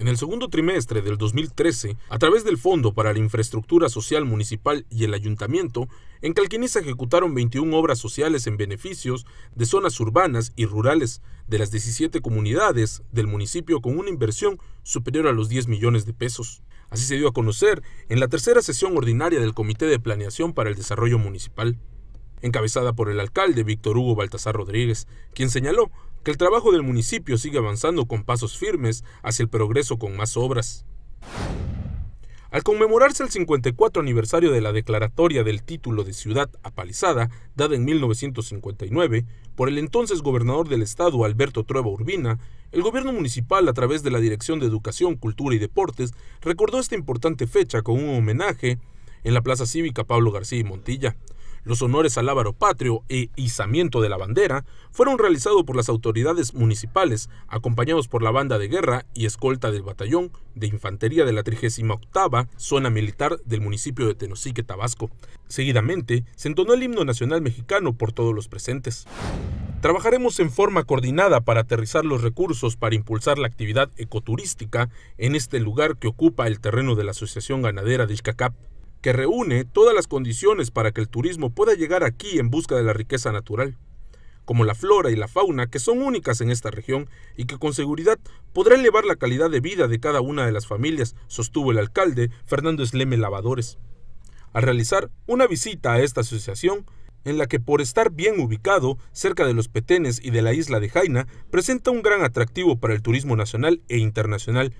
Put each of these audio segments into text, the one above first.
En el segundo trimestre del 2013, a través del Fondo para la Infraestructura Social Municipal y el Ayuntamiento, en Calquiní se ejecutaron 21 obras sociales en beneficios de zonas urbanas y rurales de las 17 comunidades del municipio con una inversión superior a los 10 millones de pesos. Así se dio a conocer en la tercera sesión ordinaria del Comité de Planeación para el Desarrollo Municipal encabezada por el alcalde Víctor Hugo Baltasar Rodríguez, quien señaló que el trabajo del municipio sigue avanzando con pasos firmes hacia el progreso con más obras. Al conmemorarse el 54 aniversario de la declaratoria del título de ciudad apalizada, dada en 1959 por el entonces gobernador del estado Alberto Trueba Urbina, el gobierno municipal a través de la Dirección de Educación, Cultura y Deportes recordó esta importante fecha con un homenaje en la Plaza Cívica Pablo García y Montilla, los honores al Ávaro Patrio e izamiento de la bandera fueron realizados por las autoridades municipales, acompañados por la banda de guerra y escolta del batallón de infantería de la 38 Zona Militar del municipio de Tenosique, Tabasco. Seguidamente, se entonó el himno nacional mexicano por todos los presentes. Trabajaremos en forma coordinada para aterrizar los recursos para impulsar la actividad ecoturística en este lugar que ocupa el terreno de la Asociación Ganadera de Ixcacap que reúne todas las condiciones para que el turismo pueda llegar aquí en busca de la riqueza natural, como la flora y la fauna que son únicas en esta región y que con seguridad podrá elevar la calidad de vida de cada una de las familias, sostuvo el alcalde Fernando Sleme Lavadores. Al realizar una visita a esta asociación, en la que por estar bien ubicado cerca de los Petenes y de la isla de Jaina, presenta un gran atractivo para el turismo nacional e internacional,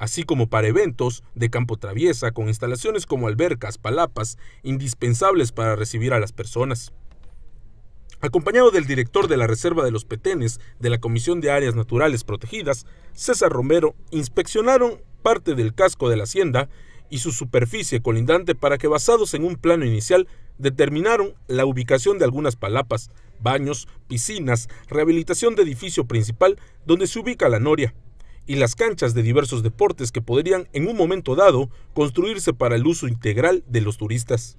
así como para eventos de campo traviesa con instalaciones como albercas, palapas, indispensables para recibir a las personas. Acompañado del director de la Reserva de los Petenes de la Comisión de Áreas Naturales Protegidas, César Romero, inspeccionaron parte del casco de la hacienda y su superficie colindante para que basados en un plano inicial determinaron la ubicación de algunas palapas, baños, piscinas, rehabilitación de edificio principal donde se ubica la noria, y las canchas de diversos deportes que podrían en un momento dado construirse para el uso integral de los turistas.